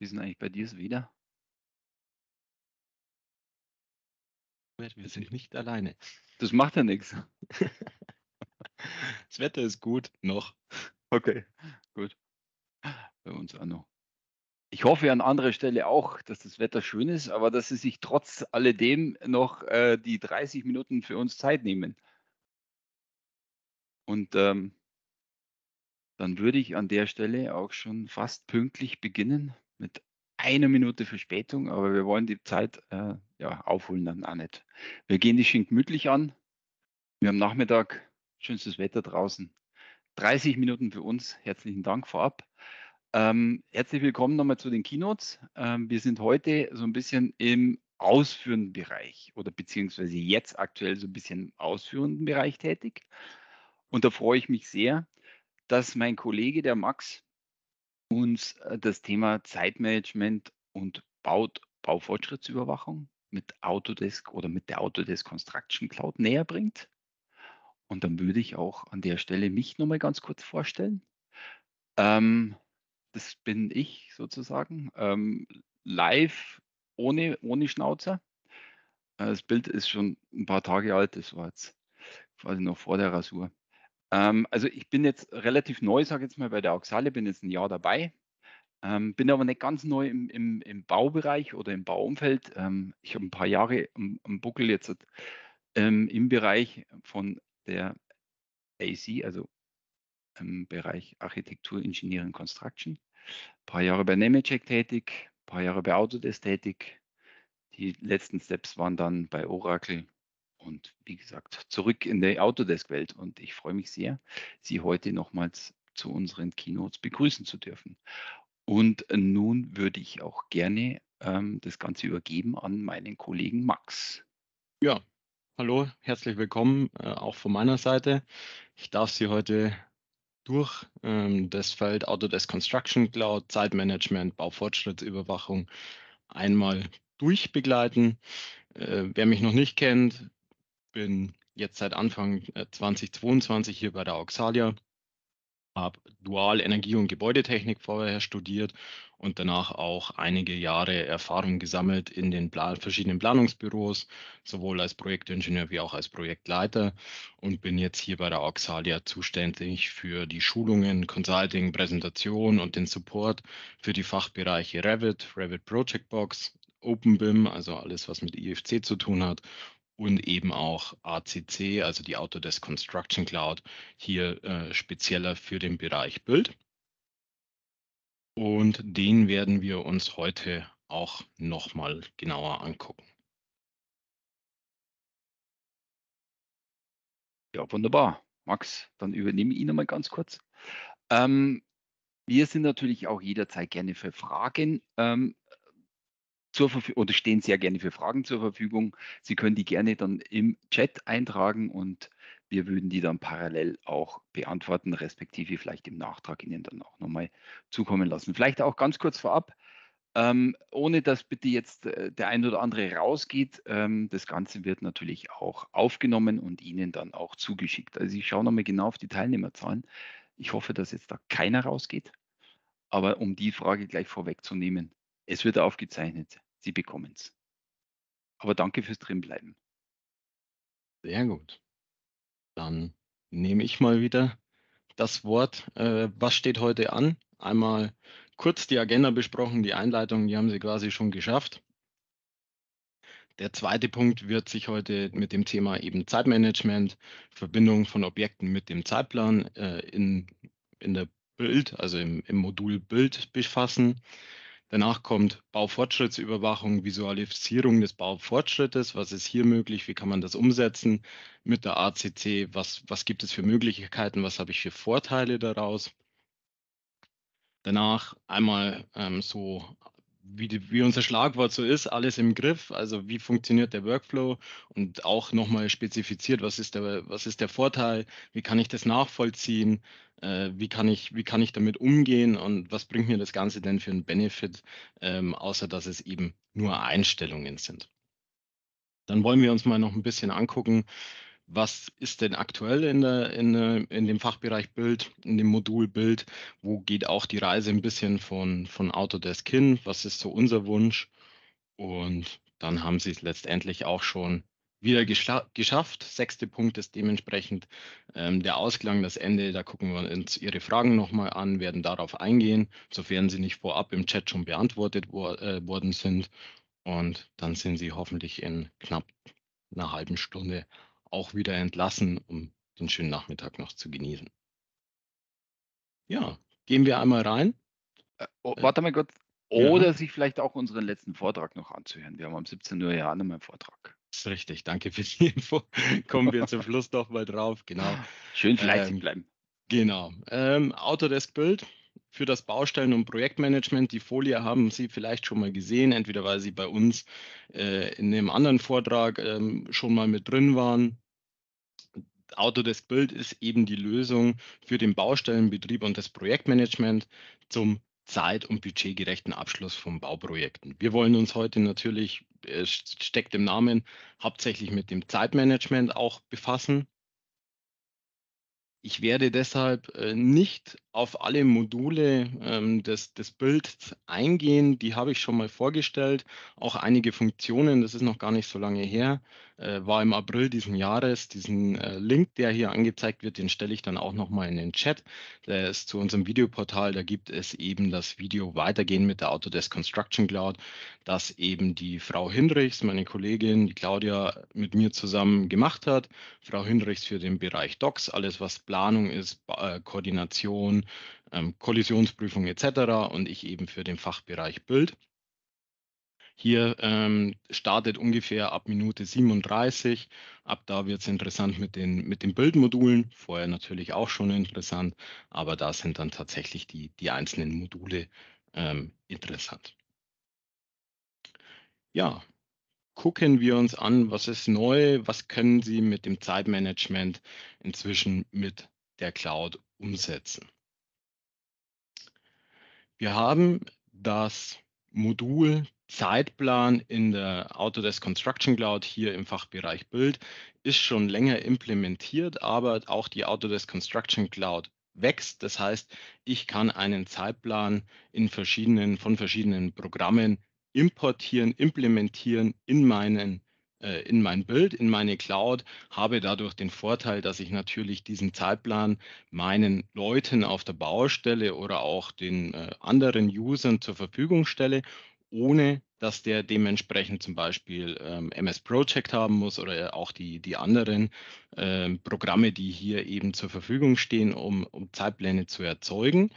Wie sind eigentlich bei dir es wieder? Wir sind nicht alleine. Das macht ja nichts. Das Wetter ist gut, noch. Okay, gut. Bei uns auch noch. Ich hoffe an anderer Stelle auch, dass das Wetter schön ist, aber dass Sie sich trotz alledem noch äh, die 30 Minuten für uns Zeit nehmen. Und ähm, dann würde ich an der Stelle auch schon fast pünktlich beginnen mit einer Minute Verspätung, aber wir wollen die Zeit äh, ja, aufholen dann auch nicht. Wir gehen die schön gemütlich an. Wir haben Nachmittag, schönstes Wetter draußen. 30 Minuten für uns. Herzlichen Dank vorab. Ähm, herzlich willkommen nochmal zu den Keynotes. Ähm, wir sind heute so ein bisschen im ausführenden Bereich oder beziehungsweise jetzt aktuell so ein bisschen im ausführenden Bereich tätig. Und da freue ich mich sehr, dass mein Kollege, der Max, uns äh, das Thema Zeitmanagement und Baut Baufortschrittsüberwachung mit Autodesk oder mit der Autodesk Construction Cloud näher bringt. Und dann würde ich auch an der Stelle mich nochmal ganz kurz vorstellen. Ähm, das bin ich sozusagen, ähm, live ohne, ohne Schnauzer. Äh, das Bild ist schon ein paar Tage alt, das war jetzt quasi noch vor der Rasur. Ähm, also ich bin jetzt relativ neu, sage ich jetzt mal, bei der Auxale, bin jetzt ein Jahr dabei, ähm, bin aber nicht ganz neu im, im, im Baubereich oder im Bauumfeld. Ähm, ich habe ein paar Jahre am, am Buckel jetzt ähm, im Bereich von der AC, also im Bereich Architektur, Engineering, Construction. Ein paar Jahre bei Nemetschek tätig, ein paar Jahre bei Autodesk tätig. Die letzten Steps waren dann bei Oracle und wie gesagt, zurück in die Autodesk-Welt. Und ich freue mich sehr, Sie heute nochmals zu unseren Keynotes begrüßen zu dürfen. Und nun würde ich auch gerne ähm, das Ganze übergeben an meinen Kollegen Max. Ja, hallo, herzlich willkommen äh, auch von meiner Seite. Ich darf Sie heute durch ähm, das Feld Autodesk Construction Cloud, Zeitmanagement, Baufortschrittsüberwachung einmal durchbegleiten. Äh, wer mich noch nicht kennt, bin jetzt seit Anfang 2022 äh, hier bei der Auxalia, habe Dual Energie- und Gebäudetechnik vorher studiert und danach auch einige Jahre Erfahrung gesammelt in den Plan verschiedenen Planungsbüros, sowohl als Projektingenieur wie auch als Projektleiter und bin jetzt hier bei der Auxalia zuständig für die Schulungen, Consulting, Präsentation und den Support für die Fachbereiche Revit, Revit Project Box, OpenBIM, also alles, was mit IFC zu tun hat, und eben auch ACC, also die Autodesk Construction Cloud, hier äh, spezieller für den Bereich Bild. Und den werden wir uns heute auch nochmal genauer angucken. Ja, wunderbar. Max, dann übernehme ich ihn mal ganz kurz. Ähm, wir sind natürlich auch jederzeit gerne für Fragen ähm, zur Verfügung oder stehen sehr gerne für Fragen zur Verfügung. Sie können die gerne dann im Chat eintragen und wir würden die dann parallel auch beantworten, respektive vielleicht im Nachtrag Ihnen dann auch nochmal zukommen lassen. Vielleicht auch ganz kurz vorab, ähm, ohne dass bitte jetzt äh, der ein oder andere rausgeht. Ähm, das Ganze wird natürlich auch aufgenommen und Ihnen dann auch zugeschickt. Also ich schaue nochmal genau auf die Teilnehmerzahlen. Ich hoffe, dass jetzt da keiner rausgeht. Aber um die Frage gleich vorwegzunehmen, es wird aufgezeichnet. Sie bekommen es. Aber danke fürs Drinbleiben. Sehr gut. Dann nehme ich mal wieder das Wort. Äh, was steht heute an? Einmal kurz die Agenda besprochen, die Einleitung, die haben Sie quasi schon geschafft. Der zweite Punkt wird sich heute mit dem Thema eben Zeitmanagement, Verbindung von Objekten mit dem Zeitplan äh, in, in der Bild, also im, im Modul Bild befassen. Danach kommt Baufortschrittsüberwachung, Visualisierung des Baufortschrittes. Was ist hier möglich? Wie kann man das umsetzen mit der ACC? Was, was gibt es für Möglichkeiten? Was habe ich für Vorteile daraus? Danach einmal ähm, so, wie, die, wie unser Schlagwort so ist, alles im Griff. Also wie funktioniert der Workflow und auch nochmal spezifiziert, was ist, der, was ist der Vorteil? Wie kann ich das nachvollziehen? äh, wie, kann ich, wie kann ich damit umgehen und was bringt mir das Ganze denn für einen Benefit, ähm, außer dass es eben nur Einstellungen sind. Dann wollen wir uns mal noch ein bisschen angucken, was ist denn aktuell in, der, in, in dem Fachbereich Bild, in dem Modul Bild, wo geht auch die Reise ein bisschen von, von Autodesk hin, was ist so unser Wunsch und dann haben sie es letztendlich auch schon wieder geschafft. Sechster Punkt ist dementsprechend ähm, der Ausklang, das Ende. Da gucken wir uns Ihre Fragen nochmal an, werden darauf eingehen, sofern sie nicht vorab im Chat schon beantwortet wo, äh, worden sind. Und dann sind Sie hoffentlich in knapp einer halben Stunde auch wieder entlassen, um den schönen Nachmittag noch zu genießen. Ja, gehen wir einmal rein. Äh, oh, warte mal kurz. Oder ja. sich vielleicht auch unseren letzten Vortrag noch anzuhören. Wir haben um 17 Uhr ja auch nochmal einen Vortrag. Ist richtig, danke für die Info. Kommen wir zum Schluss doch mal drauf, genau. Schön fleißig ähm, bleiben. Genau. Ähm, Autodesk Bild für das Baustellen- und Projektmanagement. Die Folie haben Sie vielleicht schon mal gesehen, entweder weil Sie bei uns äh, in einem anderen Vortrag ähm, schon mal mit drin waren. Autodesk Bild ist eben die Lösung für den Baustellenbetrieb und das Projektmanagement zum zeit- und budgetgerechten Abschluss von Bauprojekten. Wir wollen uns heute natürlich, es äh, steckt im Namen, hauptsächlich mit dem Zeitmanagement auch befassen. Ich werde deshalb äh, nicht auf alle Module ähm, des, des Builds eingehen. Die habe ich schon mal vorgestellt. Auch einige Funktionen, das ist noch gar nicht so lange her, äh, war im April diesen Jahres. Diesen äh, Link, der hier angezeigt wird, den stelle ich dann auch nochmal in den Chat. Der ist zu unserem Videoportal. Da gibt es eben das Video Weitergehen mit der Autodesk Construction Cloud, das eben die Frau Hinrichs, meine Kollegin, die Claudia, mit mir zusammen gemacht hat. Frau Hinrichs für den Bereich Docs, alles was Planung ist, äh, Koordination, ähm, Kollisionsprüfung etc. und ich eben für den Fachbereich Bild. Hier ähm, startet ungefähr ab Minute 37. Ab da wird es interessant mit den, mit den Bildmodulen. Vorher natürlich auch schon interessant, aber da sind dann tatsächlich die, die einzelnen Module ähm, interessant. Ja, gucken wir uns an, was ist neu, was können Sie mit dem Zeitmanagement inzwischen mit der Cloud umsetzen. Wir haben das Modul Zeitplan in der Autodesk Construction Cloud hier im Fachbereich Bild ist schon länger implementiert, aber auch die Autodesk Construction Cloud wächst. Das heißt, ich kann einen Zeitplan in verschiedenen, von verschiedenen Programmen importieren, implementieren in meinen äh, in mein Bild, in meine Cloud, habe dadurch den Vorteil, dass ich natürlich diesen Zeitplan meinen Leuten auf der Baustelle oder auch den äh, anderen Usern zur Verfügung stelle, ohne dass der dementsprechend zum Beispiel MS ähm, Project haben muss oder auch die, die anderen ähm, Programme, die hier eben zur Verfügung stehen, um, um Zeitpläne zu erzeugen.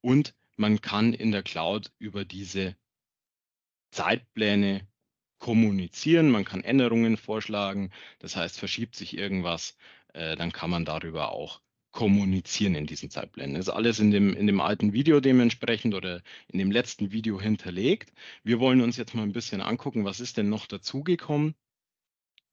Und man kann in der Cloud über diese Zeitpläne kommunizieren, man kann Änderungen vorschlagen. Das heißt, verschiebt sich irgendwas, äh, dann kann man darüber auch kommunizieren in diesen Zeitplänen. Das ist alles in dem, in dem alten Video dementsprechend oder in dem letzten Video hinterlegt. Wir wollen uns jetzt mal ein bisschen angucken, was ist denn noch dazugekommen?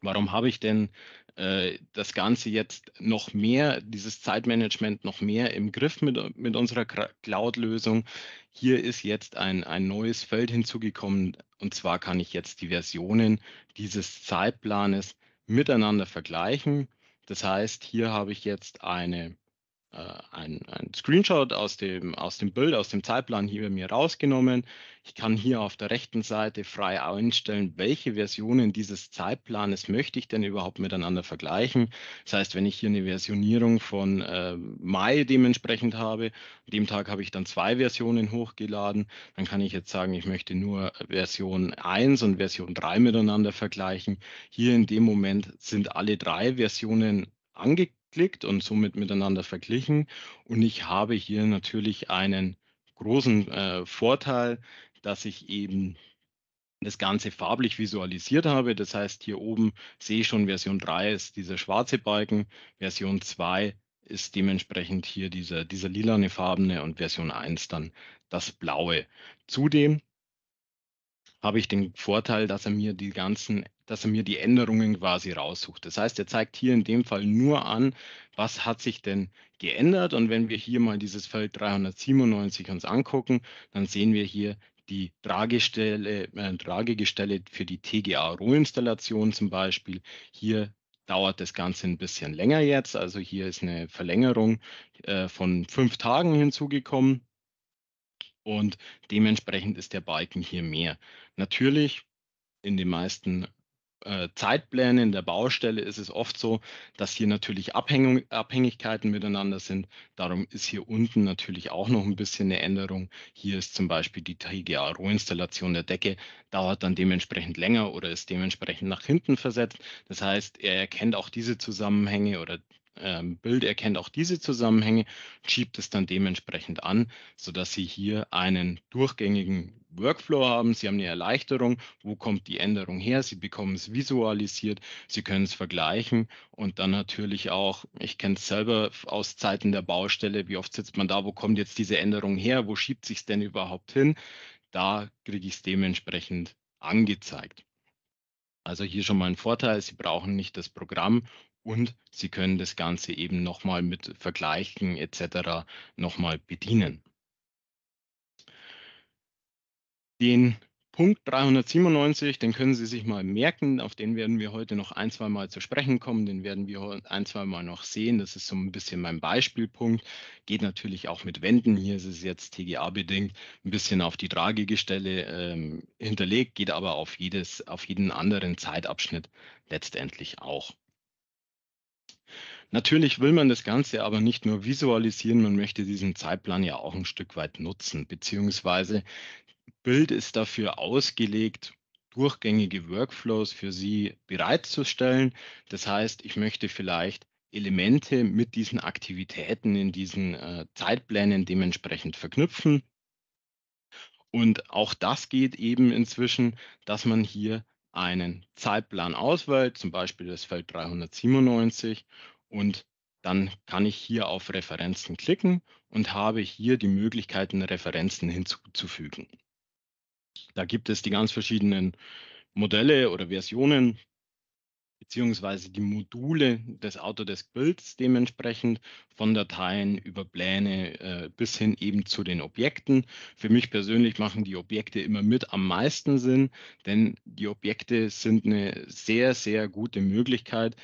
Warum habe ich denn äh, das Ganze jetzt noch mehr, dieses Zeitmanagement noch mehr im Griff mit, mit unserer Cloud-Lösung. Hier ist jetzt ein, ein neues Feld hinzugekommen und zwar kann ich jetzt die Versionen dieses Zeitplanes miteinander vergleichen. Das heißt, hier habe ich jetzt eine äh, ein, ein Screenshot aus dem, aus dem Bild, aus dem Zeitplan hier bei mir rausgenommen. Ich kann hier auf der rechten Seite frei einstellen, welche Versionen dieses Zeitplanes möchte ich denn überhaupt miteinander vergleichen. Das heißt, wenn ich hier eine Versionierung von äh, Mai dementsprechend habe, an dem Tag habe ich dann zwei Versionen hochgeladen, dann kann ich jetzt sagen, ich möchte nur Version 1 und Version 3 miteinander vergleichen. Hier in dem Moment sind alle drei Versionen angekündigt geklickt und somit miteinander verglichen. Und ich habe hier natürlich einen großen äh, Vorteil, dass ich eben das Ganze farblich visualisiert habe. Das heißt, hier oben sehe ich schon, Version 3 ist dieser schwarze Balken, Version 2 ist dementsprechend hier dieser, dieser lilane farbene und Version 1 dann das blaue. Zudem habe ich den Vorteil, dass er mir die ganzen, dass er mir die Änderungen quasi raussucht. Das heißt, er zeigt hier in dem Fall nur an, was hat sich denn geändert. Und wenn wir hier mal dieses Feld 397 uns angucken, dann sehen wir hier die Tragestelle, äh, Tragegestelle für die TGA-Rohinstallation zum Beispiel. Hier dauert das Ganze ein bisschen länger jetzt. Also hier ist eine Verlängerung äh, von fünf Tagen hinzugekommen und dementsprechend ist der Balken hier mehr. Natürlich in den meisten äh, Zeitplänen der Baustelle ist es oft so, dass hier natürlich Abhäng Abhängigkeiten miteinander sind. Darum ist hier unten natürlich auch noch ein bisschen eine Änderung. Hier ist zum Beispiel die TGA-Rohinstallation der Decke, dauert dann dementsprechend länger oder ist dementsprechend nach hinten versetzt. Das heißt, er erkennt auch diese Zusammenhänge oder ähm, Bild erkennt auch diese Zusammenhänge, schiebt es dann dementsprechend an, sodass Sie hier einen durchgängigen Workflow haben. Sie haben eine Erleichterung. Wo kommt die Änderung her? Sie bekommen es visualisiert. Sie können es vergleichen und dann natürlich auch, ich kenne es selber aus Zeiten der Baustelle, wie oft sitzt man da? Wo kommt jetzt diese Änderung her? Wo schiebt sich denn überhaupt hin? Da kriege ich es dementsprechend angezeigt. Also hier schon mal ein Vorteil, Sie brauchen nicht das Programm, und Sie können das Ganze eben nochmal mit Vergleichen etc. nochmal bedienen. Den Punkt 397, den können Sie sich mal merken, auf den werden wir heute noch ein, zwei Mal zu sprechen kommen, den werden wir ein, zwei Mal noch sehen. Das ist so ein bisschen mein Beispielpunkt. Geht natürlich auch mit Wänden. Hier ist es jetzt TGA-bedingt ein bisschen auf die Tragegestelle ähm, hinterlegt, geht aber auf, jedes, auf jeden anderen Zeitabschnitt letztendlich auch. Natürlich will man das Ganze aber nicht nur visualisieren, man möchte diesen Zeitplan ja auch ein Stück weit nutzen, beziehungsweise Bild ist dafür ausgelegt, durchgängige Workflows für Sie bereitzustellen. Das heißt, ich möchte vielleicht Elemente mit diesen Aktivitäten in diesen äh, Zeitplänen dementsprechend verknüpfen. Und auch das geht eben inzwischen, dass man hier einen Zeitplan auswählt, zum Beispiel das Feld 397 und dann kann ich hier auf Referenzen klicken und habe hier die Möglichkeiten, Referenzen hinzuzufügen. Da gibt es die ganz verschiedenen Modelle oder Versionen beziehungsweise die Module des Autodesk-Builds dementsprechend von Dateien über Pläne äh, bis hin eben zu den Objekten. Für mich persönlich machen die Objekte immer mit am meisten Sinn, denn die Objekte sind eine sehr, sehr gute Möglichkeit,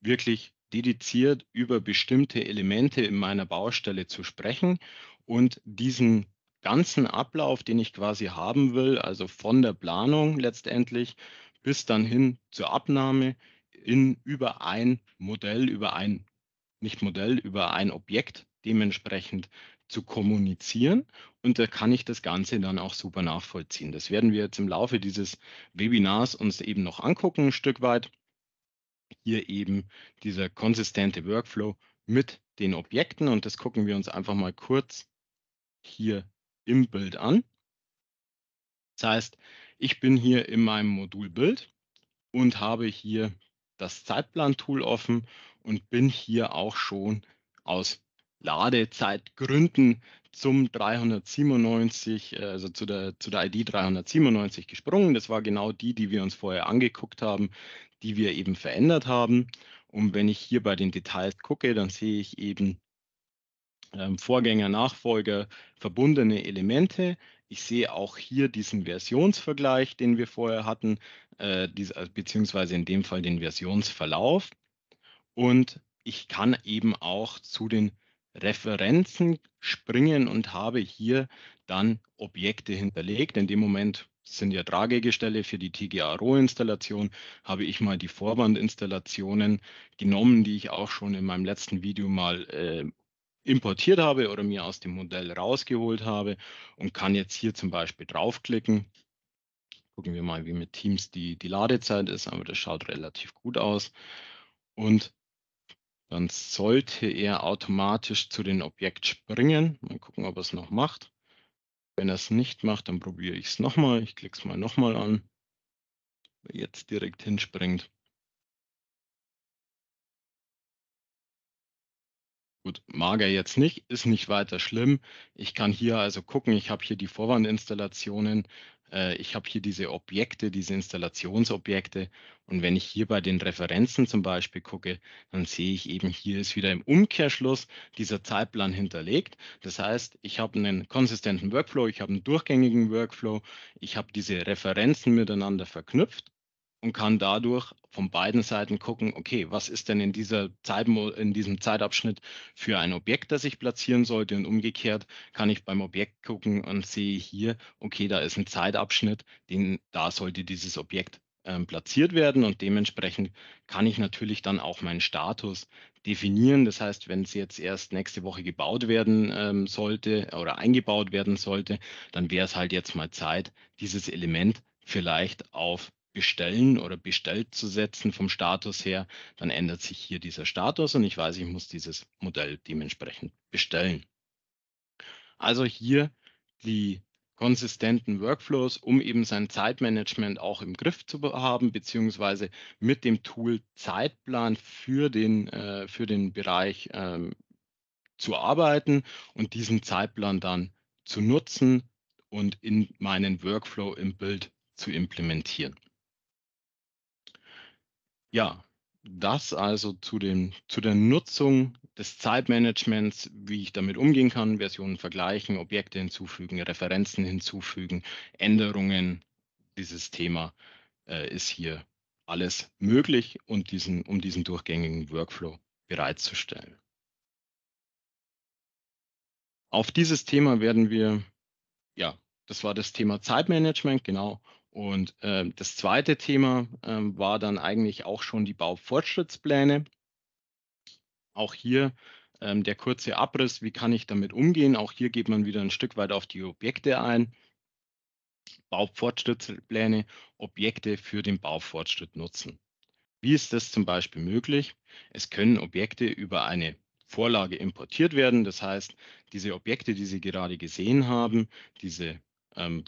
wirklich dediziert über bestimmte Elemente in meiner Baustelle zu sprechen und diesen ganzen Ablauf, den ich quasi haben will, also von der Planung letztendlich bis dann hin zur Abnahme in über ein Modell, über ein nicht Modell, über ein Objekt dementsprechend zu kommunizieren. Und da kann ich das Ganze dann auch super nachvollziehen. Das werden wir jetzt im Laufe dieses Webinars uns eben noch angucken, ein Stück weit hier eben dieser konsistente Workflow mit den Objekten und das gucken wir uns einfach mal kurz hier im Bild an. Das heißt, ich bin hier in meinem Modul Bild und habe hier das Zeitplan-Tool offen und bin hier auch schon aus Ladezeitgründen zum 397, äh, also zu der, zu der ID 397 gesprungen. Das war genau die, die wir uns vorher angeguckt haben, die wir eben verändert haben. Und wenn ich hier bei den Details gucke, dann sehe ich eben ähm, Vorgänger, Nachfolger, verbundene Elemente. Ich sehe auch hier diesen Versionsvergleich, den wir vorher hatten, äh, dies, äh, beziehungsweise in dem Fall den Versionsverlauf. Und ich kann eben auch zu den Referenzen springen und habe hier dann Objekte hinterlegt. In dem Moment sind ja Tragegestelle für die TGA-Roh-Installation, habe ich mal die Vorwandinstallationen genommen, die ich auch schon in meinem letzten Video mal äh, importiert habe oder mir aus dem Modell rausgeholt habe und kann jetzt hier zum Beispiel draufklicken. Gucken wir mal, wie mit Teams die, die Ladezeit ist, aber das schaut relativ gut aus. Und dann sollte er automatisch zu den Objekt springen. Mal gucken, ob er es noch macht. Wenn er es nicht macht, dann probiere ich es nochmal. Ich klicke es mal nochmal an. Jetzt direkt hinspringt. Gut, mag er jetzt nicht, ist nicht weiter schlimm. Ich kann hier also gucken, ich habe hier die Vorwandinstallationen äh, ich habe hier diese Objekte, diese Installationsobjekte und wenn ich hier bei den Referenzen zum Beispiel gucke, dann sehe ich eben, hier ist wieder im Umkehrschluss dieser Zeitplan hinterlegt. Das heißt, ich habe einen konsistenten Workflow, ich habe einen durchgängigen Workflow, ich habe diese Referenzen miteinander verknüpft und kann dadurch von beiden Seiten gucken, okay, was ist denn in, dieser Zeit, in diesem Zeitabschnitt für ein Objekt, das ich platzieren sollte und umgekehrt kann ich beim Objekt gucken und sehe hier, okay, da ist ein Zeitabschnitt, den, da sollte dieses Objekt ähm, platziert werden und dementsprechend kann ich natürlich dann auch meinen Status definieren. Das heißt, wenn es jetzt erst nächste Woche gebaut werden ähm, sollte oder eingebaut werden sollte, dann wäre es halt jetzt mal Zeit, dieses Element vielleicht auf bestellen oder bestellt zu setzen vom Status her, dann ändert sich hier dieser Status und ich weiß, ich muss dieses Modell dementsprechend bestellen. Also hier die konsistenten Workflows, um eben sein Zeitmanagement auch im Griff zu haben, beziehungsweise mit dem Tool Zeitplan für den, äh, für den Bereich ähm, zu arbeiten und diesen Zeitplan dann zu nutzen und in meinen Workflow im Bild zu implementieren. Ja, das also zu, den, zu der Nutzung des Zeitmanagements, wie ich damit umgehen kann, Versionen vergleichen, Objekte hinzufügen, Referenzen hinzufügen, Änderungen. Dieses Thema äh, ist hier alles möglich, und diesen, um diesen durchgängigen Workflow bereitzustellen. Auf dieses Thema werden wir, ja, das war das Thema Zeitmanagement, genau, und äh, das zweite Thema äh, war dann eigentlich auch schon die Baufortschrittspläne. Auch hier äh, der kurze Abriss, wie kann ich damit umgehen? Auch hier geht man wieder ein Stück weit auf die Objekte ein. Baufortschrittspläne, Objekte für den Baufortschritt nutzen. Wie ist das zum Beispiel möglich? Es können Objekte über eine Vorlage importiert werden. Das heißt, diese Objekte, die Sie gerade gesehen haben, diese ähm,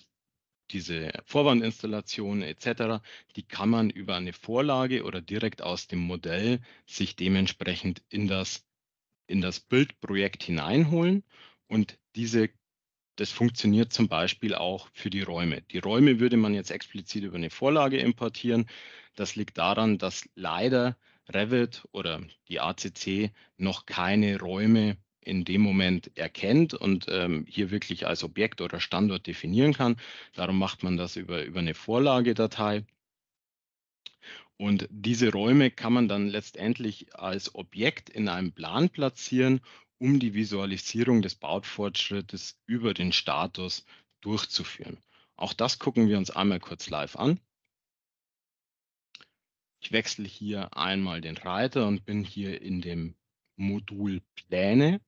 diese Vorwandinstallation etc., die kann man über eine Vorlage oder direkt aus dem Modell sich dementsprechend in das, in das Bildprojekt hineinholen. Und diese, das funktioniert zum Beispiel auch für die Räume. Die Räume würde man jetzt explizit über eine Vorlage importieren. Das liegt daran, dass leider Revit oder die ACC noch keine Räume in dem Moment erkennt und ähm, hier wirklich als Objekt oder Standort definieren kann. Darum macht man das über, über eine Vorlagedatei. Und diese Räume kann man dann letztendlich als Objekt in einem Plan platzieren, um die Visualisierung des Baufortschrittes über den Status durchzuführen. Auch das gucken wir uns einmal kurz live an. Ich wechsle hier einmal den Reiter und bin hier in dem Modul Pläne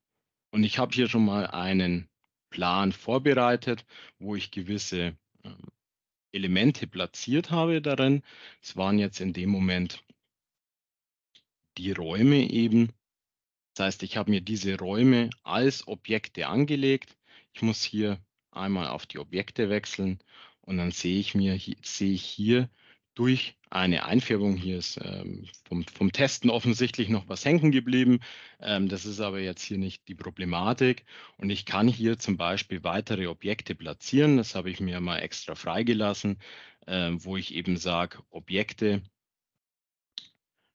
und ich habe hier schon mal einen Plan vorbereitet, wo ich gewisse ähm, Elemente platziert habe darin. Es waren jetzt in dem Moment die Räume eben. Das heißt, ich habe mir diese Räume als Objekte angelegt. Ich muss hier einmal auf die Objekte wechseln und dann sehe ich mir sehe ich hier durch eine Einfärbung. Hier ist ähm, vom, vom, Testen offensichtlich noch was hängen geblieben. Ähm, das ist aber jetzt hier nicht die Problematik. Und ich kann hier zum Beispiel weitere Objekte platzieren. Das habe ich mir mal extra freigelassen, ähm, wo ich eben sage, Objekte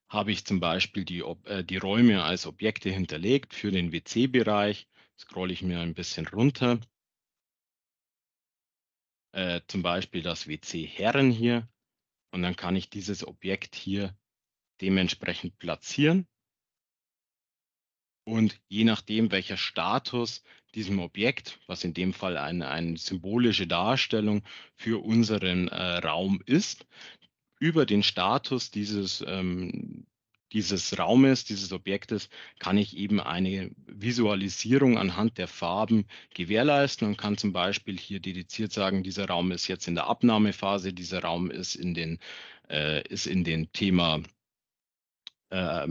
habe ich zum Beispiel die, äh, die Räume als Objekte hinterlegt für den WC-Bereich. Scrolle ich mir ein bisschen runter. Äh, zum Beispiel das WC Herren hier und dann kann ich dieses Objekt hier dementsprechend platzieren. Und je nachdem, welcher Status diesem Objekt, was in dem Fall eine, eine symbolische Darstellung für unseren äh, Raum ist, über den Status dieses ähm, dieses Raumes, dieses Objektes, kann ich eben eine Visualisierung anhand der Farben gewährleisten und kann zum Beispiel hier dediziert sagen, dieser Raum ist jetzt in der Abnahmephase, dieser Raum ist in den, äh, ist in den Thema äh,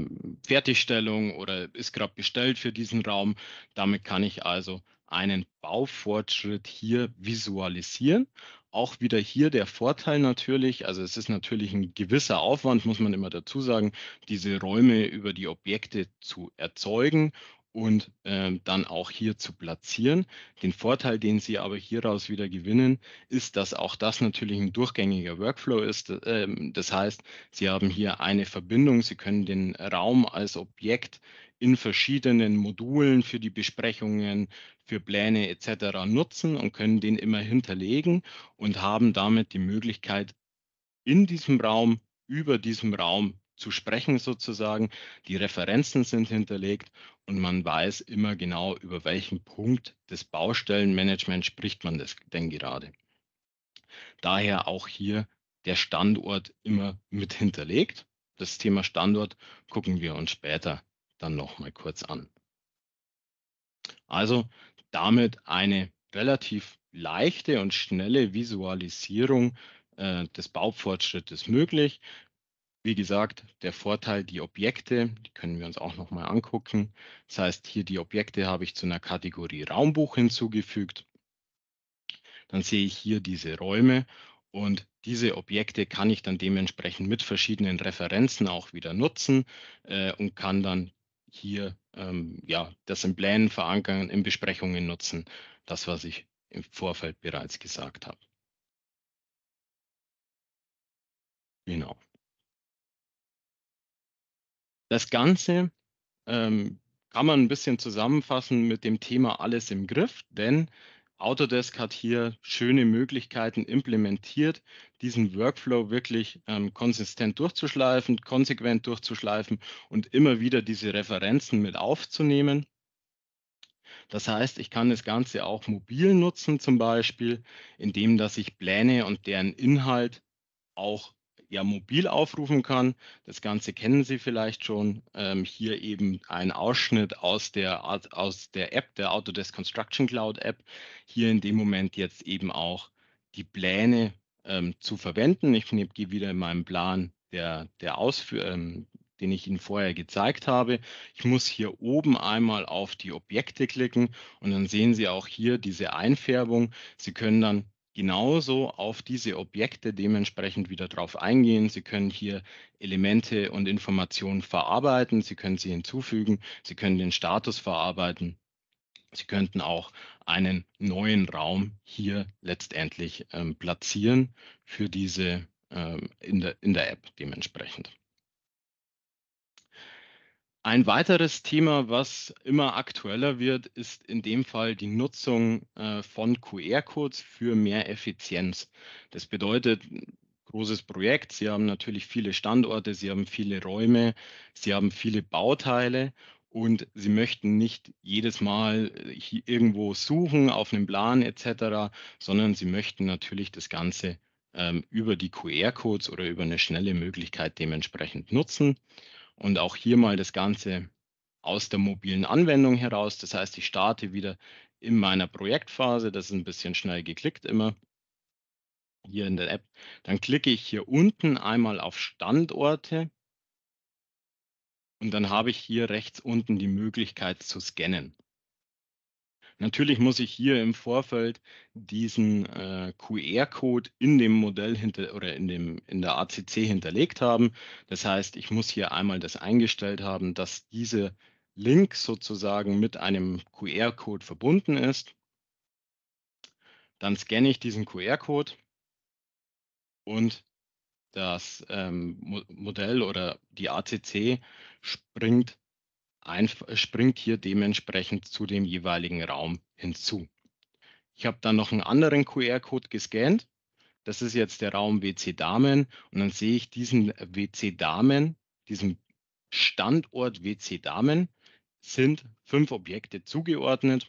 Fertigstellung oder ist gerade bestellt für diesen Raum. Damit kann ich also einen Baufortschritt hier visualisieren auch wieder hier der Vorteil natürlich, also es ist natürlich ein gewisser Aufwand, muss man immer dazu sagen, diese Räume über die Objekte zu erzeugen und äh, dann auch hier zu platzieren. Den Vorteil, den Sie aber hieraus wieder gewinnen, ist, dass auch das natürlich ein durchgängiger Workflow ist. Äh, das heißt, Sie haben hier eine Verbindung, Sie können den Raum als Objekt in verschiedenen Modulen für die Besprechungen, für Pläne etc. nutzen und können den immer hinterlegen und haben damit die Möglichkeit, in diesem Raum, über diesem Raum zu sprechen sozusagen. Die Referenzen sind hinterlegt und man weiß immer genau, über welchen Punkt des Baustellenmanagements spricht man das denn gerade. Daher auch hier der Standort immer mit hinterlegt. Das Thema Standort gucken wir uns später dann nochmal kurz an. Also damit eine relativ leichte und schnelle Visualisierung äh, des Baufortschrittes möglich. Wie gesagt, der Vorteil, die Objekte, die können wir uns auch nochmal angucken. Das heißt, hier die Objekte habe ich zu einer Kategorie Raumbuch hinzugefügt. Dann sehe ich hier diese Räume und diese Objekte kann ich dann dementsprechend mit verschiedenen Referenzen auch wieder nutzen äh, und kann dann hier ähm, ja, das in Plänen verankern, in Besprechungen nutzen. Das, was ich im Vorfeld bereits gesagt habe. Genau. Das Ganze ähm, kann man ein bisschen zusammenfassen mit dem Thema alles im Griff, denn Autodesk hat hier schöne Möglichkeiten implementiert, diesen Workflow wirklich ähm, konsistent durchzuschleifen, konsequent durchzuschleifen und immer wieder diese Referenzen mit aufzunehmen. Das heißt, ich kann das Ganze auch mobil nutzen, zum Beispiel, indem dass ich Pläne und deren Inhalt auch ja mobil aufrufen kann. Das Ganze kennen Sie vielleicht schon. Ähm, hier eben ein Ausschnitt aus der, aus der App, der Autodesk Construction Cloud App. Hier in dem Moment jetzt eben auch die Pläne ähm, zu verwenden. Ich gehe wieder in meinen Plan, der, der Ausführ ähm, den ich Ihnen vorher gezeigt habe. Ich muss hier oben einmal auf die Objekte klicken und dann sehen Sie auch hier diese Einfärbung. Sie können dann genauso auf diese Objekte dementsprechend wieder drauf eingehen. Sie können hier Elemente und Informationen verarbeiten, Sie können sie hinzufügen, Sie können den Status verarbeiten. Sie könnten auch einen neuen Raum hier letztendlich ähm, platzieren für diese ähm, in, der, in der App dementsprechend. Ein weiteres Thema, was immer aktueller wird, ist in dem Fall die Nutzung äh, von QR-Codes für mehr Effizienz. Das bedeutet, großes Projekt, Sie haben natürlich viele Standorte, Sie haben viele Räume, Sie haben viele Bauteile und Sie möchten nicht jedes Mal äh, irgendwo suchen auf einem Plan etc., sondern Sie möchten natürlich das Ganze ähm, über die QR-Codes oder über eine schnelle Möglichkeit dementsprechend nutzen. Und auch hier mal das Ganze aus der mobilen Anwendung heraus. Das heißt, ich starte wieder in meiner Projektphase. Das ist ein bisschen schnell geklickt immer hier in der App. Dann klicke ich hier unten einmal auf Standorte. Und dann habe ich hier rechts unten die Möglichkeit zu scannen. Natürlich muss ich hier im Vorfeld diesen äh, QR-Code in dem Modell hinter oder in, dem, in der ACC hinterlegt haben. Das heißt, ich muss hier einmal das eingestellt haben, dass dieser Link sozusagen mit einem QR-Code verbunden ist. Dann scanne ich diesen QR-Code und das ähm, Modell oder die ACC springt äh, springt hier dementsprechend zu dem jeweiligen Raum hinzu. Ich habe dann noch einen anderen QR-Code gescannt. Das ist jetzt der Raum WC Damen und dann sehe ich diesen äh, WC Damen, diesem Standort WC Damen sind fünf Objekte zugeordnet.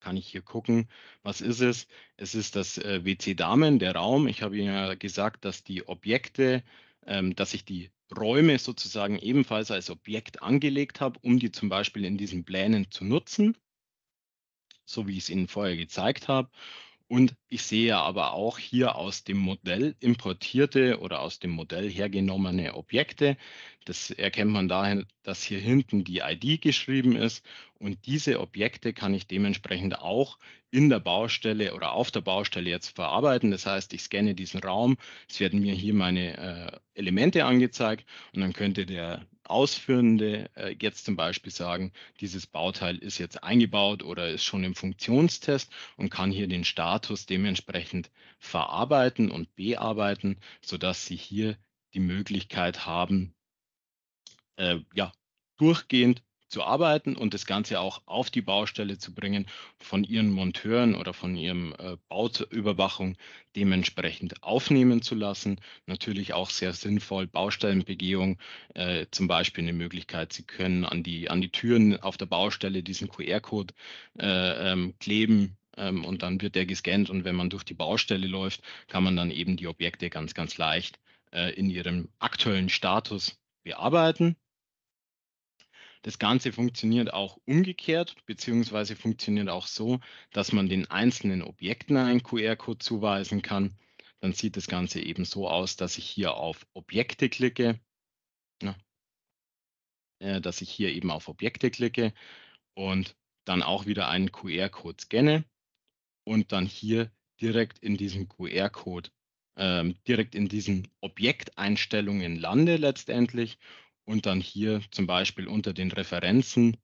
Kann ich hier gucken, was ist es? Es ist das äh, WC Damen, der Raum. Ich habe Ihnen ja gesagt, dass die Objekte, ähm, dass ich die Räume sozusagen ebenfalls als Objekt angelegt habe, um die zum Beispiel in diesen Plänen zu nutzen, so wie ich es Ihnen vorher gezeigt habe. Und ich sehe aber auch hier aus dem Modell importierte oder aus dem Modell hergenommene Objekte. Das erkennt man dahin, dass hier hinten die ID geschrieben ist. Und diese Objekte kann ich dementsprechend auch in der Baustelle oder auf der Baustelle jetzt verarbeiten. Das heißt, ich scanne diesen Raum, es werden mir hier meine äh, Elemente angezeigt und dann könnte der Ausführende äh, jetzt zum Beispiel sagen, dieses Bauteil ist jetzt eingebaut oder ist schon im Funktionstest und kann hier den Status dementsprechend verarbeiten und bearbeiten, sodass Sie hier die Möglichkeit haben, äh, ja, durchgehend zu arbeiten und das Ganze auch auf die Baustelle zu bringen, von ihren Monteuren oder von ihrem äh, Bauüberwachung dementsprechend aufnehmen zu lassen. Natürlich auch sehr sinnvoll Baustellenbegehung, äh, zum Beispiel eine Möglichkeit, Sie können an die, an die Türen auf der Baustelle diesen QR-Code äh, ähm, kleben, ähm, und dann wird der gescannt und wenn man durch die Baustelle läuft, kann man dann eben die Objekte ganz, ganz leicht äh, in ihrem aktuellen Status bearbeiten das Ganze funktioniert auch umgekehrt, beziehungsweise funktioniert auch so, dass man den einzelnen Objekten einen QR-Code zuweisen kann. Dann sieht das Ganze eben so aus, dass ich hier auf Objekte klicke. Ja, ne? äh, dass ich hier eben auf Objekte klicke und dann auch wieder einen QR-Code scanne und dann hier direkt in diesem QR-Code, äh, direkt in diesen Objekteinstellungen lande letztendlich und dann hier zum Beispiel unter den Referenzen,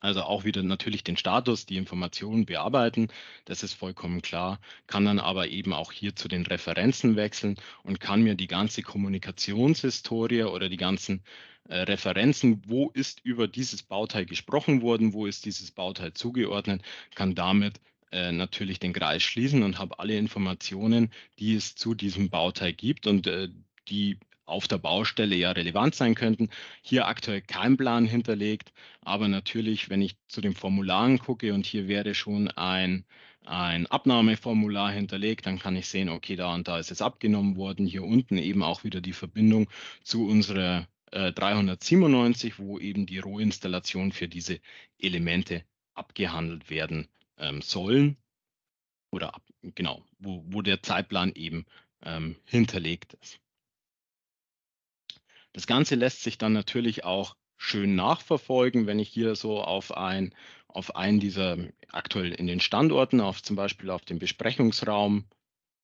also auch wieder natürlich den Status, die Informationen bearbeiten, das ist vollkommen klar, kann dann aber eben auch hier zu den Referenzen wechseln und kann mir die ganze Kommunikationshistorie oder die ganzen äh, Referenzen, wo ist über dieses Bauteil gesprochen worden, wo ist dieses Bauteil zugeordnet, kann damit äh, natürlich den Kreis schließen und habe alle Informationen, die es zu diesem Bauteil gibt und äh, die auf der Baustelle ja relevant sein könnten. Hier aktuell kein Plan hinterlegt, aber natürlich, wenn ich zu den Formularen gucke und hier wäre schon ein, ein Abnahmeformular hinterlegt, dann kann ich sehen, okay, da und da ist es abgenommen worden. Hier unten eben auch wieder die Verbindung zu unserer äh, 397, wo eben die Rohinstallation für diese Elemente abgehandelt werden ähm, sollen oder ab, genau, wo, wo der Zeitplan eben ähm, hinterlegt ist. Das Ganze lässt sich dann natürlich auch schön nachverfolgen, wenn ich hier so auf ein auf einen dieser ähm, aktuell in den Standorten, auf zum Beispiel auf den Besprechungsraum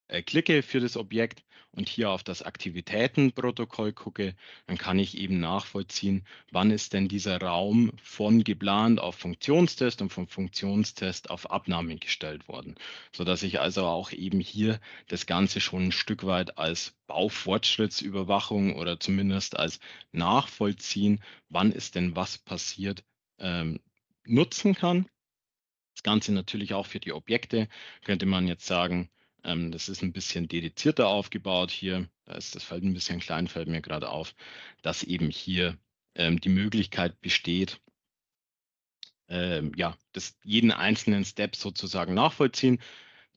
äh, klicke für das Objekt, und hier auf das Aktivitätenprotokoll gucke, dann kann ich eben nachvollziehen, wann ist denn dieser Raum von geplant auf Funktionstest und vom Funktionstest auf Abnahme gestellt worden, sodass ich also auch eben hier das Ganze schon ein Stück weit als Baufortschrittsüberwachung oder zumindest als Nachvollziehen, wann ist denn was passiert, ähm, nutzen kann. Das Ganze natürlich auch für die Objekte könnte man jetzt sagen, ähm, das ist ein bisschen dedizierter aufgebaut hier. Da ist das Feld ein bisschen klein, fällt mir gerade auf, dass eben hier ähm, die Möglichkeit besteht, ähm, ja, das jeden einzelnen Step sozusagen nachvollziehen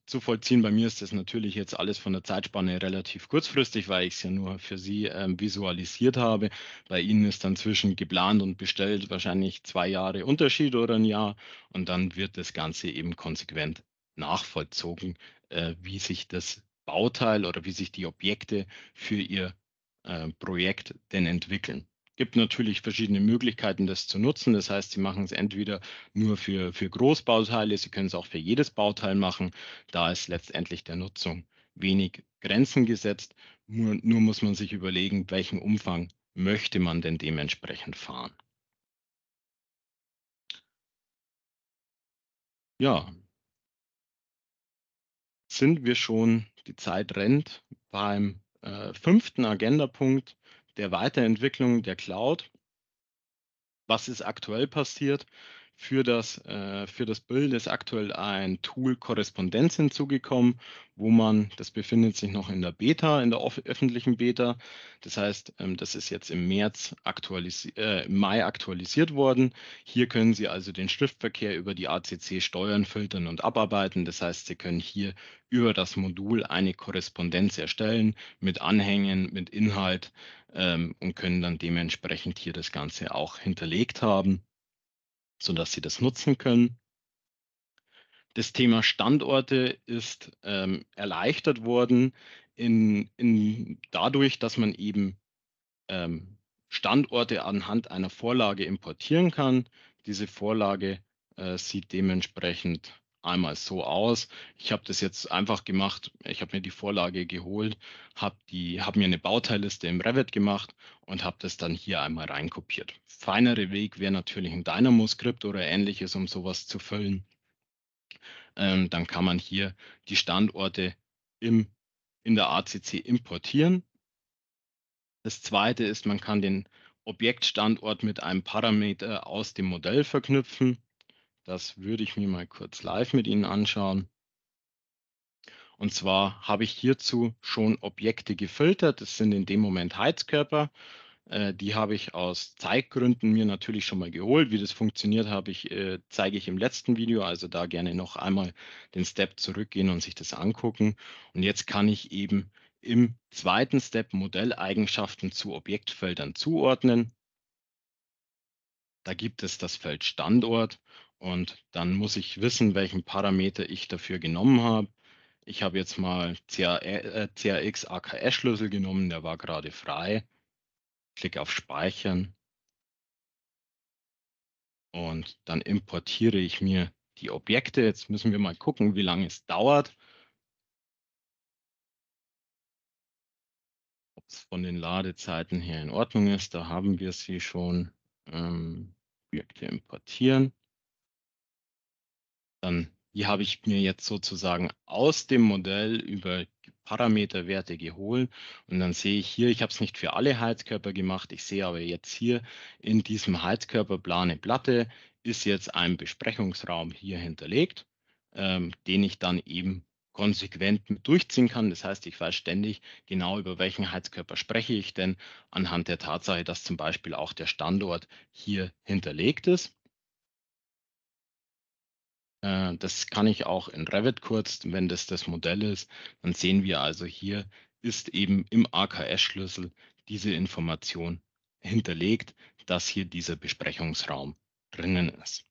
zu vollziehen. Bei mir ist das natürlich jetzt alles von der Zeitspanne relativ kurzfristig, weil ich es ja nur für Sie ähm, visualisiert habe. Bei Ihnen ist dann zwischen geplant und bestellt wahrscheinlich zwei Jahre Unterschied oder ein Jahr und dann wird das Ganze eben konsequent nachvollzogen äh, wie sich das Bauteil oder wie sich die Objekte für ihr äh, Projekt denn entwickeln. Es Gibt natürlich verschiedene Möglichkeiten, das zu nutzen. Das heißt, Sie machen es entweder nur für, für Großbauteile, Sie können es auch für jedes Bauteil machen. Da ist letztendlich der Nutzung wenig Grenzen gesetzt. Nur, nur muss man sich überlegen, welchen Umfang möchte man denn dementsprechend fahren. Ja, sind wir schon, die Zeit rennt, beim äh, fünften Agendapunkt der Weiterentwicklung der Cloud. Was ist aktuell passiert? für das, äh, für das Bilden ist aktuell ein Tool Korrespondenz hinzugekommen, wo man, das befindet sich noch in der Beta, in der öffentlichen Beta. Das heißt, ähm, das ist jetzt im März aktualisiert, äh, Mai aktualisiert worden. Hier können Sie also den Schriftverkehr über die ACC steuern, filtern und abarbeiten. Das heißt, Sie können hier über das Modul eine Korrespondenz erstellen mit Anhängen, mit Inhalt ähm, und können dann dementsprechend hier das Ganze auch hinterlegt haben sodass sie das nutzen können. Das Thema Standorte ist ähm, erleichtert worden in, in, dadurch, dass man eben ähm, Standorte anhand einer Vorlage importieren kann. Diese Vorlage äh, sieht dementsprechend einmal so aus. Ich habe das jetzt einfach gemacht. Ich habe mir die Vorlage geholt, habe hab mir eine Bauteilliste im Revit gemacht und habe das dann hier einmal reinkopiert. Feinere Weg wäre natürlich ein Dynamo-Skript oder ähnliches, um sowas zu füllen. Ähm, dann kann man hier die Standorte im, in der ACC importieren. Das zweite ist, man kann den Objektstandort mit einem Parameter aus dem Modell verknüpfen. Das würde ich mir mal kurz live mit Ihnen anschauen. Und zwar habe ich hierzu schon Objekte gefiltert. Das sind in dem Moment Heizkörper. Äh, die habe ich aus Zeitgründen mir natürlich schon mal geholt. Wie das funktioniert, habe ich, äh, zeige ich im letzten Video. Also da gerne noch einmal den Step zurückgehen und sich das angucken. Und jetzt kann ich eben im zweiten Step Modelleigenschaften zu Objektfeldern zuordnen. Da gibt es das Feld Standort und dann muss ich wissen, welchen Parameter ich dafür genommen habe. Ich habe jetzt mal CAX äh, AKS-Schlüssel genommen, der war gerade frei. Klick auf Speichern. Und dann importiere ich mir die Objekte. Jetzt müssen wir mal gucken, wie lange es dauert. Ob es von den Ladezeiten her in Ordnung ist. Da haben wir sie schon. Ähm, Objekte importieren. Dann, die habe ich mir jetzt sozusagen aus dem Modell über Parameterwerte geholt und dann sehe ich hier, ich habe es nicht für alle Heizkörper gemacht, ich sehe aber jetzt hier in diesem Heizkörperplan Platte, ist jetzt ein Besprechungsraum hier hinterlegt, ähm, den ich dann eben konsequent durchziehen kann. Das heißt, ich weiß ständig genau, über welchen Heizkörper spreche ich denn, anhand der Tatsache, dass zum Beispiel auch der Standort hier hinterlegt ist. Äh, das kann ich auch in Revit kurz, wenn das das Modell ist. Dann sehen wir also hier ist eben im AKS-Schlüssel diese Information hinterlegt, dass hier dieser Besprechungsraum drinnen ist.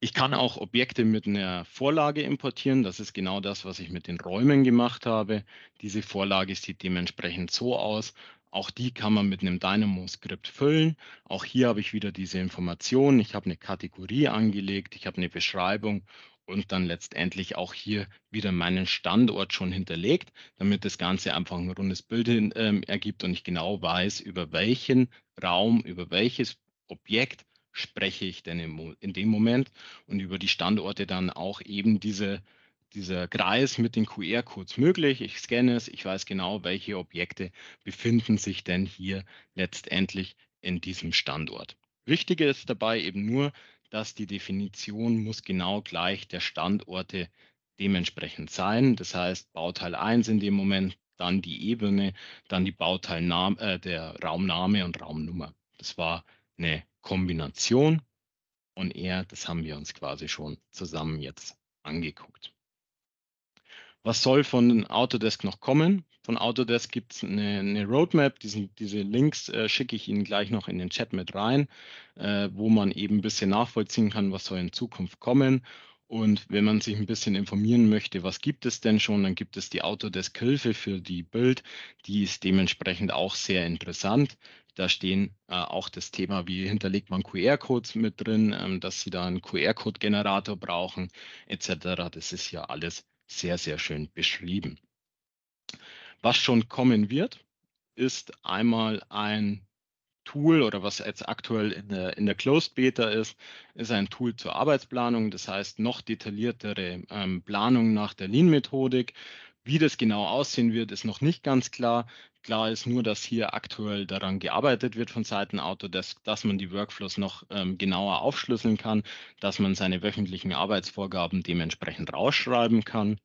Ich kann auch Objekte mit einer Vorlage importieren. Das ist genau das, was ich mit den Räumen gemacht habe. Diese Vorlage sieht dementsprechend so aus. Auch die kann man mit einem Dynamo-Skript füllen. Auch hier habe ich wieder diese Informationen. Ich habe eine Kategorie angelegt, ich habe eine Beschreibung und dann letztendlich auch hier wieder meinen Standort schon hinterlegt, damit das Ganze einfach ein rundes Bild äh, ergibt und ich genau weiß, über welchen Raum, über welches Objekt spreche ich denn im, in dem Moment und über die Standorte dann auch eben diese dieser Kreis mit den QR-Codes möglich. Ich scanne es, ich weiß genau, welche Objekte befinden sich denn hier letztendlich in diesem Standort. Wichtig ist dabei eben nur, dass die Definition muss genau gleich der Standorte dementsprechend sein. Das heißt, Bauteil 1 in dem Moment, dann die Ebene, dann die Bauteilname, äh, der Raumname und Raumnummer. Das war eine Kombination und eher, das haben wir uns quasi schon zusammen jetzt angeguckt was soll von Autodesk noch kommen. Von Autodesk gibt es eine, eine, Roadmap, Diesen, diese Links äh, schicke ich Ihnen gleich noch in den Chat mit rein, äh, wo man eben ein bisschen nachvollziehen kann, was soll in Zukunft kommen. Und wenn man sich ein bisschen informieren möchte, was gibt es denn schon, dann gibt es die Autodesk-Hilfe für die Bild. Die ist dementsprechend auch sehr interessant. Da stehen äh, auch das Thema, wie hinterlegt man QR-Codes mit drin, ähm, dass Sie da einen QR-Code-Generator brauchen, etc. Das ist ja alles sehr, sehr schön beschrieben. Was schon kommen wird, ist einmal ein Tool oder was jetzt aktuell in der, in der Closed Beta ist, ist ein Tool zur Arbeitsplanung, das heißt noch detailliertere ähm, Planung nach der Lean-Methodik. Wie das genau aussehen wird, ist noch nicht ganz klar. Klar ist nur, dass hier aktuell daran gearbeitet wird von Seiten Autodesk, dass man die Workflows noch ähm, genauer aufschlüsseln kann, dass man seine wöchentlichen Arbeitsvorgaben dementsprechend rausschreiben kann.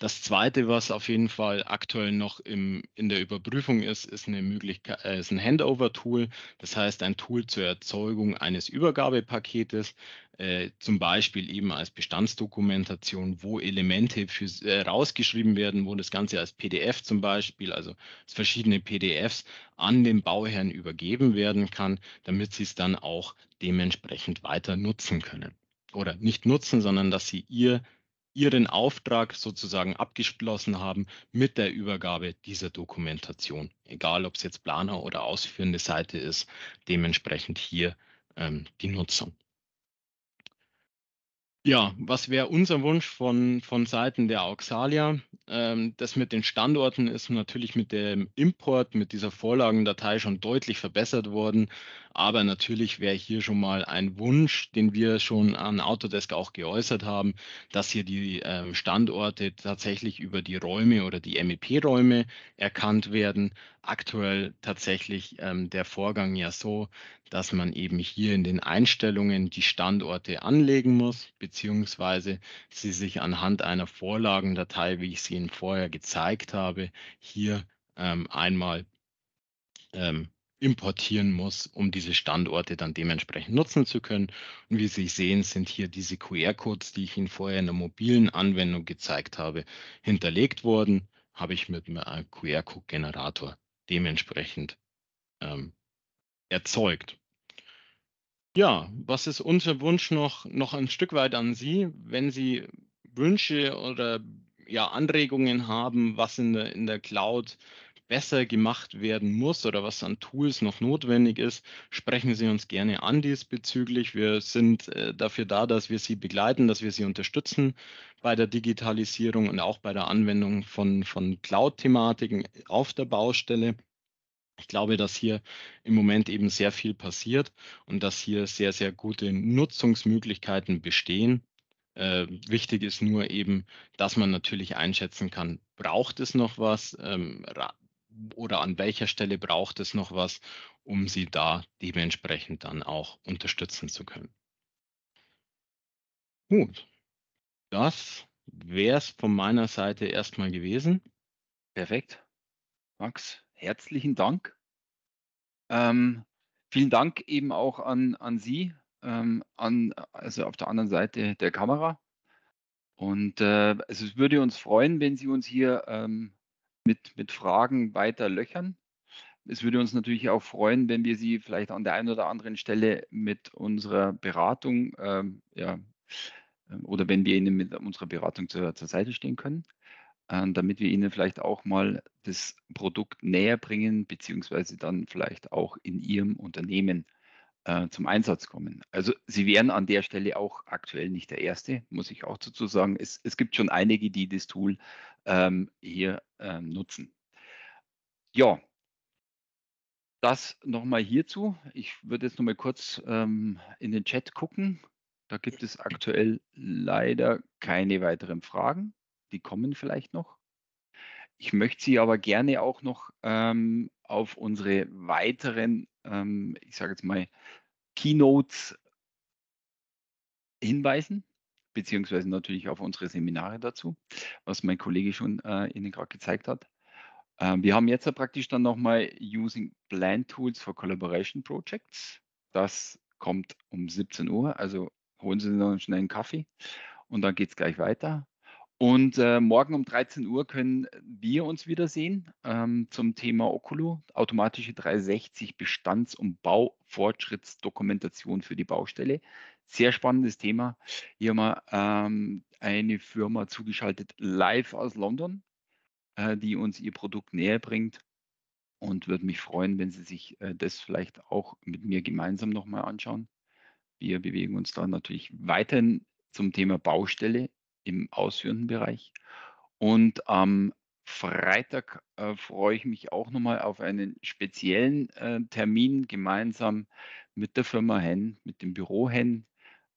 Das Zweite, was auf jeden Fall aktuell noch im, in der Überprüfung ist, ist, eine Möglichkeit, äh, ist ein Handover-Tool. Das heißt, ein Tool zur Erzeugung eines Übergabepaketes, äh, zum Beispiel eben als Bestandsdokumentation, wo Elemente für, äh, rausgeschrieben werden, wo das Ganze als PDF zum Beispiel, also verschiedene PDFs an den Bauherrn übergeben werden kann, damit sie es dann auch dementsprechend weiter nutzen können. Oder nicht nutzen, sondern dass sie ihr ihren Auftrag sozusagen abgeschlossen haben mit der Übergabe dieser Dokumentation. Egal, ob es jetzt Planer oder ausführende Seite ist, dementsprechend hier ähm, die Nutzung. Ja, was wäre unser Wunsch von, von Seiten der Auxalia? Ähm, das mit den Standorten ist natürlich mit dem Import, mit dieser Vorlagendatei schon deutlich verbessert worden. Aber natürlich wäre hier schon mal ein Wunsch, den wir schon an Autodesk auch geäußert haben, dass hier die ähm, Standorte tatsächlich über die Räume oder die MEP-Räume erkannt werden aktuell tatsächlich ähm, der Vorgang ja so, dass man eben hier in den Einstellungen die Standorte anlegen muss, beziehungsweise sie sich anhand einer Vorlagendatei, wie ich sie Ihnen vorher gezeigt habe, hier ähm, einmal ähm, importieren muss, um diese Standorte dann dementsprechend nutzen zu können. Und wie Sie sehen, sind hier diese QR-Codes, die ich Ihnen vorher in der mobilen Anwendung gezeigt habe, hinterlegt worden, habe ich mit einem QR-Code-Generator dementsprechend ähm, erzeugt. Ja, was ist unser Wunsch noch, noch ein Stück weit an Sie, wenn Sie Wünsche oder ja, Anregungen haben, was in der, in der Cloud besser gemacht werden muss oder was an Tools noch notwendig ist, sprechen Sie uns gerne an diesbezüglich. Wir sind äh, dafür da, dass wir Sie begleiten, dass wir Sie unterstützen bei der Digitalisierung und auch bei der Anwendung von, von Cloud-Thematiken auf der Baustelle. Ich glaube, dass hier im Moment eben sehr viel passiert und dass hier sehr, sehr gute Nutzungsmöglichkeiten bestehen. Äh, wichtig ist nur eben, dass man natürlich einschätzen kann, braucht es noch was? Ähm, oder an welcher Stelle braucht es noch was, um sie da dementsprechend dann auch unterstützen zu können. Gut, das wäre es von meiner Seite erstmal gewesen. Perfekt. Max, herzlichen Dank. Ähm, vielen Dank eben auch an, an Sie, ähm, an, also auf der anderen Seite der Kamera. Und äh, also es würde uns freuen, wenn Sie uns hier ähm, mit, mit Fragen weiter löchern. Es würde uns natürlich auch freuen, wenn wir Sie vielleicht an der einen oder anderen Stelle mit unserer Beratung ähm, ja, ähm, oder wenn wir Ihnen mit unserer Beratung zur, zur Seite stehen können, äh, damit wir Ihnen vielleicht auch mal das Produkt näher bringen, beziehungsweise dann vielleicht auch in Ihrem Unternehmen äh, zum Einsatz kommen. Also Sie wären an der Stelle auch aktuell nicht der Erste, muss ich auch dazu sagen. Es, es gibt schon einige, die das Tool äh, ähm, hier ähm, nutzen. Ja, das nochmal hierzu. Ich würde jetzt nochmal kurz ähm, in den Chat gucken. Da gibt es aktuell leider keine weiteren Fragen. Die kommen vielleicht noch. Ich möchte Sie aber gerne auch noch ähm, auf unsere weiteren, ähm, ich sage jetzt mal, Keynotes hinweisen beziehungsweise natürlich auf unsere Seminare dazu, was mein Kollege schon äh, Ihnen gerade gezeigt hat. Ähm, wir haben jetzt praktisch dann nochmal Using Plan Tools for Collaboration Projects. Das kommt um 17 Uhr, also holen Sie noch einen schnellen Kaffee und dann geht es gleich weiter. Und äh, morgen um 13 Uhr können wir uns wiedersehen ähm, zum Thema Oculo, automatische 360 Bestands- und Baufortschrittsdokumentation für die Baustelle sehr spannendes Thema. Hier haben wir ähm, eine Firma zugeschaltet, live aus London, äh, die uns ihr Produkt näher bringt und würde mich freuen, wenn Sie sich äh, das vielleicht auch mit mir gemeinsam nochmal anschauen. Wir bewegen uns da natürlich weiterhin zum Thema Baustelle im ausführenden Bereich. Und am Freitag äh, freue ich mich auch nochmal auf einen speziellen äh, Termin gemeinsam mit der Firma Hen, mit dem Büro Hen,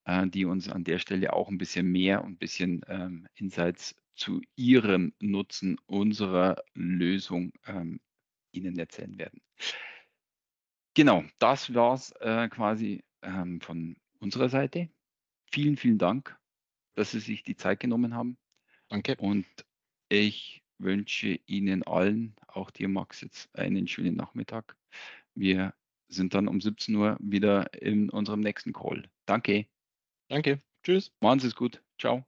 äh, die uns an der Stelle auch ein bisschen mehr und ein bisschen ähm, Insights zu ihrem Nutzen unserer Lösung ähm, Ihnen erzählen werden. Genau, das war es äh, quasi ähm, von unserer Seite. Vielen, vielen Dank, dass Sie sich die Zeit genommen haben. Danke. Und ich wünsche Ihnen allen, auch dir Max, jetzt einen schönen Nachmittag. Wir sind dann um 17 Uhr wieder in unserem nächsten Call. Danke. Danke. Tschüss. Machen Sie es gut. Ciao.